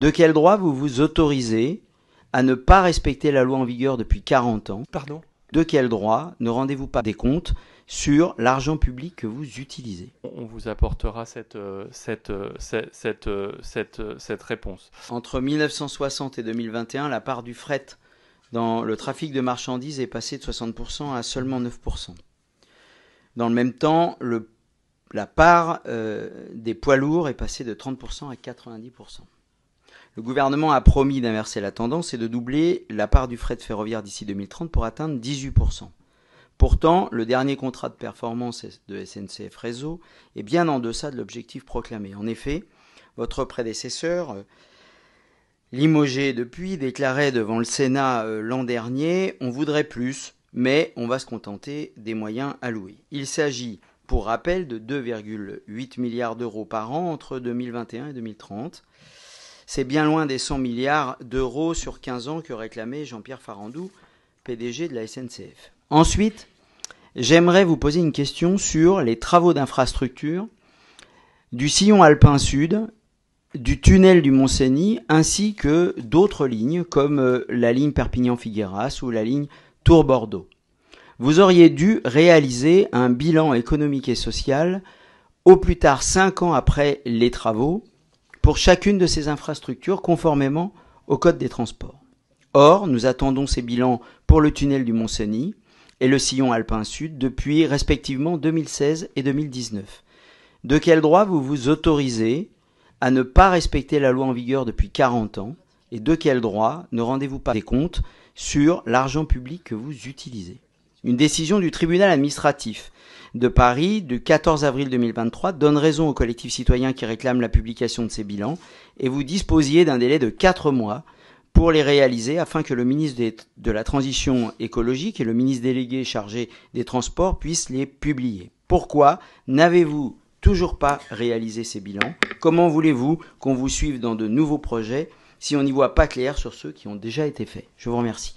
De quel droit vous vous autorisez à ne pas respecter la loi en vigueur depuis 40 ans Pardon De quel droit ne rendez-vous pas des comptes sur l'argent public que vous utilisez On vous apportera cette, euh, euh, euh, réponse. Entre 1960 et 2021, la part du fret dans le trafic de marchandises est passée de 60% à seulement 9%. Dans le même temps, la part des poids lourds est passée de 30% à 90%. Le gouvernement a promis d'inverser la tendance et de doubler la part du fret ferroviaire d'ici 2030 pour atteindre 18%. Pourtant, le dernier contrat de performance de SNCF Réseau est bien en deçà de l'objectif proclamé. En effet, votre prédécesseur, euh, Limogé depuis, déclarait devant le Sénat euh, l'an dernier On voudrait plus, mais on va se contenter des moyens alloués. Il s'agit, pour rappel, de 2,8 milliards d'euros par an entre 2021 et 2030. C'est bien loin des 100 milliards d'euros sur 15 ans que réclamait Jean-Pierre Farandou, PDG de la SNCF. Ensuite, j'aimerais vous poser une question sur les travaux d'infrastructure du sillon alpin sud, du tunnel du Mont-Cenis, ainsi que d'autres lignes comme euh, la ligne Perpignan-Figueras ou la ligne Tour bordeaux Vous auriez dû réaliser un bilan économique et social au plus tard 5 ans après les travaux pour chacune de ces infrastructures conformément au Code des transports. Or, nous attendons ces bilans pour le tunnel du Mont-Cenis et le sillon alpin sud depuis respectivement 2016 et 2019. De quel droit vous vous autorisez à ne pas respecter la loi en vigueur depuis 40 ans et de quel droit ne rendez-vous pas des comptes sur l'argent public que vous utilisez Une décision du tribunal administratif de Paris du 14 avril 2023 donne raison aux collectifs citoyens qui réclament la publication de ces bilans et vous disposiez d'un délai de 4 mois pour les réaliser afin que le ministre de la Transition écologique et le ministre délégué chargé des Transports puissent les publier. Pourquoi n'avez-vous toujours pas réalisé ces bilans Comment voulez-vous qu'on vous suive dans de nouveaux projets si on n'y voit pas clair sur ceux qui ont déjà été faits Je vous remercie.